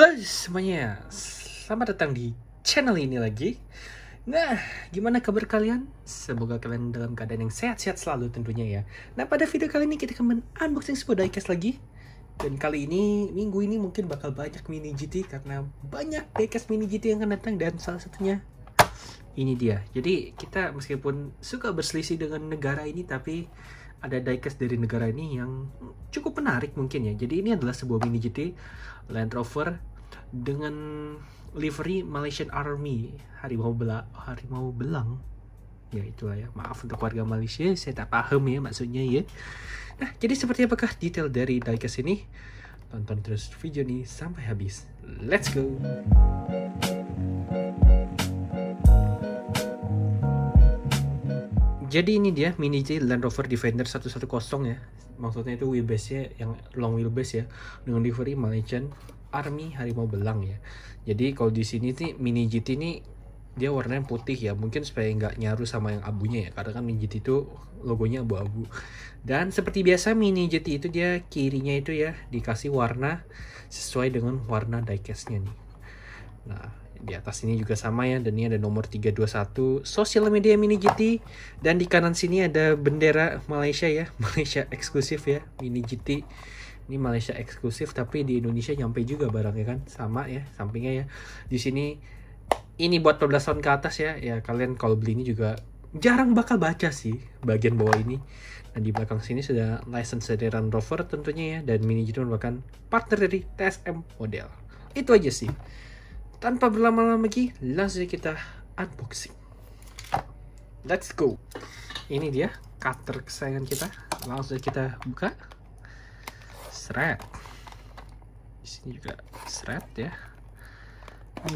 Halo semuanya, selamat datang di channel ini lagi Nah, gimana kabar kalian? Semoga kalian dalam keadaan yang sehat-sehat selalu tentunya ya Nah, pada video kali ini kita akan men unboxing sebuah diecast lagi Dan kali ini, minggu ini mungkin bakal banyak mini GT Karena banyak diecast mini GT yang akan datang Dan salah satunya ini dia Jadi kita meskipun suka berselisih dengan negara ini Tapi ada diecast dari negara ini yang cukup menarik mungkin ya. Jadi ini adalah sebuah mini GT Land Rover dengan livery Malaysian Army harimau belang harimau belang ya itulah ya maaf untuk warga Malaysia saya tak paham ya maksudnya ya nah jadi seperti apakah detail dari diecast ini tonton terus video ini sampai habis let's go jadi ini dia mini J Land Rover Defender 110 ya maksudnya itu wheelbase nya yang long wheelbase ya dengan livery Malaysian Army Harimau Belang ya. Jadi kalau di sini nih mini GT ini dia warnanya putih ya mungkin supaya nggak nyaru sama yang abunya ya karena kan mini GT itu logonya abu-abu dan seperti biasa mini GT itu dia kirinya itu ya dikasih warna sesuai dengan warna diecastnya nih nah di atas ini juga sama ya dan ini ada nomor 321 sosial media mini GT dan di kanan sini ada bendera Malaysia ya Malaysia eksklusif ya mini GT ini Malaysia eksklusif tapi di Indonesia nyampe juga barangnya kan sama ya sampingnya ya di sini ini buat 12 tahun ke atas ya ya kalian kalau beli ini juga jarang bakal baca sih bagian bawah ini dan di belakang sini sudah license dari Land Rover tentunya ya dan Mini Jeep bahkan partner dari TSM model itu aja sih tanpa berlama-lama lagi langsung kita unboxing let's go ini dia cutter kesayangan kita langsung kita buka seret di sini juga seret ya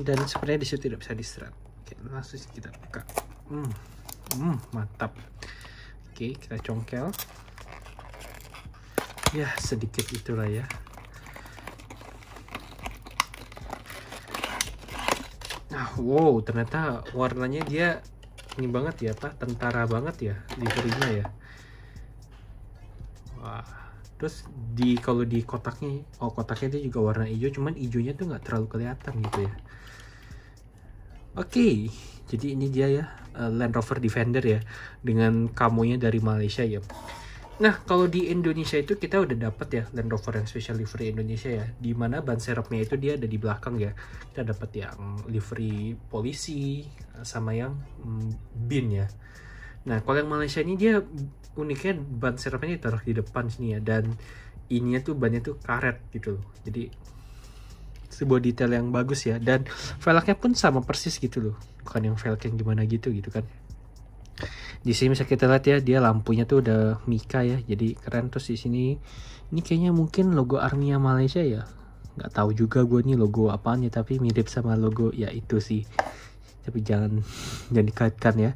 dan sebenarnya di situ tidak bisa di oke langsung kita buka hmm, hmm mantap oke kita congkel ya sedikit itulah ya nah wow ternyata warnanya dia ini banget ya pak tentara banget ya di ya wah terus di kalau di kotaknya oh kotaknya itu juga warna hijau cuman hijaunya tuh nggak terlalu kelihatan gitu ya oke okay, jadi ini dia ya eh, Land Rover Defender ya dengan kamunya dari Malaysia ya Nah, kalau di Indonesia itu kita udah dapat ya Land Rover yang special livery Indonesia ya. Di mana ban serepnya itu dia ada di belakang ya. Kita dapat yang livery polisi eh, sama yang mm, bin ya. Nah, kalau yang Malaysia ini dia uniknya ban serepnya ditaruh di depan sini ya dan ininya tuh bannya tuh karet gitu loh. Jadi sebuah detail yang bagus ya dan velgnya pun sama persis gitu loh. Bukan yang velg yang gimana gitu gitu kan. Di sini bisa kita lihat ya dia lampunya tuh udah mika ya. Jadi keren terus di sini ini kayaknya mungkin logo Armia Malaysia ya. Nggak tahu juga gue nih logo apaan ya tapi mirip sama logo ya itu sih. Tapi jangan jangan dikaitkan ya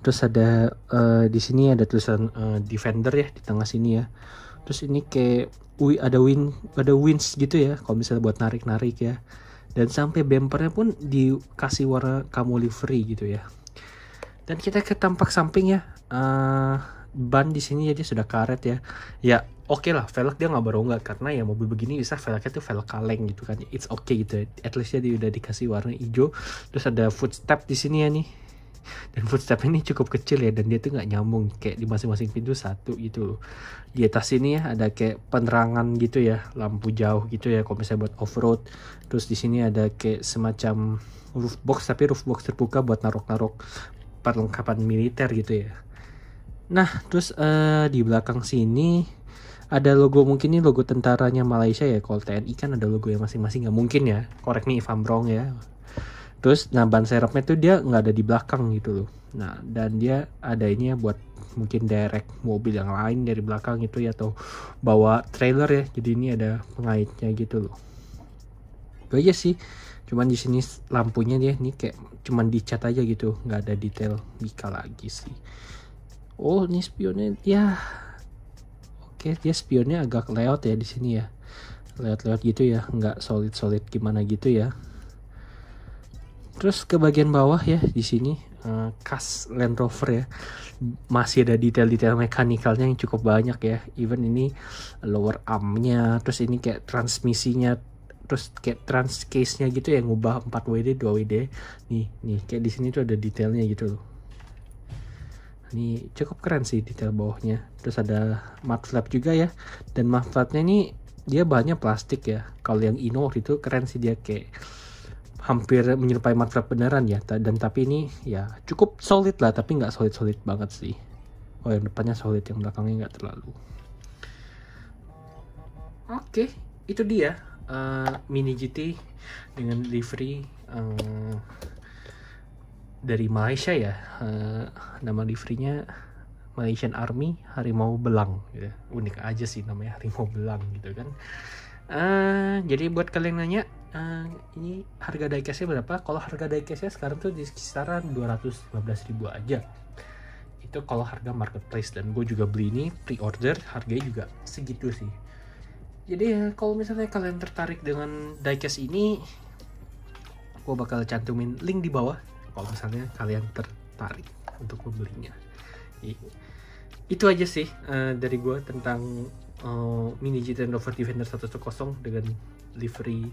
terus ada uh, di sini ada tulisan uh, defender ya di tengah sini ya terus ini kayak wi ada win ada wins gitu ya kalau misalnya buat narik narik ya dan sampai bempernya pun dikasih warna kamu livery gitu ya dan kita ke tampak samping ya uh, ban di sini jadi ya, sudah karet ya ya oke okay lah velg dia nggak baru nggak karena ya mobil begini bisa velgnya tuh velg kaleng gitu kan it's okay gitu ya. at least dia udah dikasih warna hijau terus ada footstep di sini ya nih dan footstep ini cukup kecil ya dan dia tuh nggak nyambung kayak di masing-masing pintu satu gitu di atas sini ya ada kayak penerangan gitu ya lampu jauh gitu ya kalau misalnya buat off road terus di sini ada kayak semacam roof box tapi roof box terbuka buat narok-narok perlengkapan militer gitu ya nah terus uh, di belakang sini ada logo mungkin ini logo tentaranya Malaysia ya kalau TNI kan ada logo yang masing-masing nggak mungkin ya correct me if I'm wrong ya terus nah ban serepnya tuh dia nggak ada di belakang gitu loh nah dan dia ada adanya buat mungkin derek mobil yang lain dari belakang itu ya atau bawa trailer ya jadi ini ada pengaitnya gitu loh itu aja sih cuman di sini lampunya dia nih kayak cuman dicat aja gitu nggak ada detail Mika lagi sih oh ini spionnya ya oke dia spionnya agak layout ya di sini ya layout-layout gitu ya nggak solid solid gimana gitu ya Terus ke bagian bawah ya di sini uh, eh, kas Land Rover ya masih ada detail-detail mekanikalnya yang cukup banyak ya. Even ini lower armnya, terus ini kayak transmisinya, terus kayak trans case-nya gitu ya, yang ngubah 4 WD 2 WD. Nih, nih kayak di sini tuh ada detailnya gitu loh. Ini cukup keren sih detail bawahnya. Terus ada mud flap juga ya. Dan mud flapnya ini dia bahannya plastik ya. Kalau yang Ino itu keren sih dia kayak hampir menyerupai matra beneran ya dan tapi ini ya cukup solid lah tapi nggak solid solid banget sih oh yang depannya solid yang belakangnya nggak terlalu oke okay, itu dia uh, mini GT dengan livery uh, eh, dari Malaysia ya uh, nama liverynya Malaysian Army Harimau Belang gitu. unik aja sih namanya Harimau Belang gitu kan Eh, jadi buat kalian nanya uh, ini harga diecastnya berapa? Kalau harga diecastnya sekarang tuh di kisaran 215 ribu aja. Itu kalau harga marketplace dan gue juga beli ini pre-order harganya juga segitu sih. Jadi ya kalau misalnya kalian tertarik dengan diecast ini, gue bakal cantumin link di bawah kalau misalnya kalian tertarik untuk membelinya. Iya. Itu aja sih uh, dari gue tentang uh, mini GT Rover Defender 110 dengan livery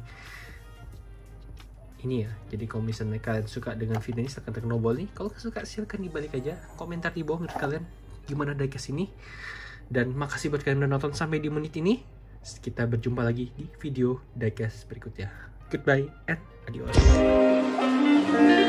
ini ya jadi kalau misalnya kalian suka dengan video ini silahkan tekan tombol nih kalau suka silahkan dibalik aja komentar di bawah menurut kalian gimana diecast ini dan makasih buat kalian udah nonton sampai di menit ini kita berjumpa lagi di video diecast berikutnya goodbye and adios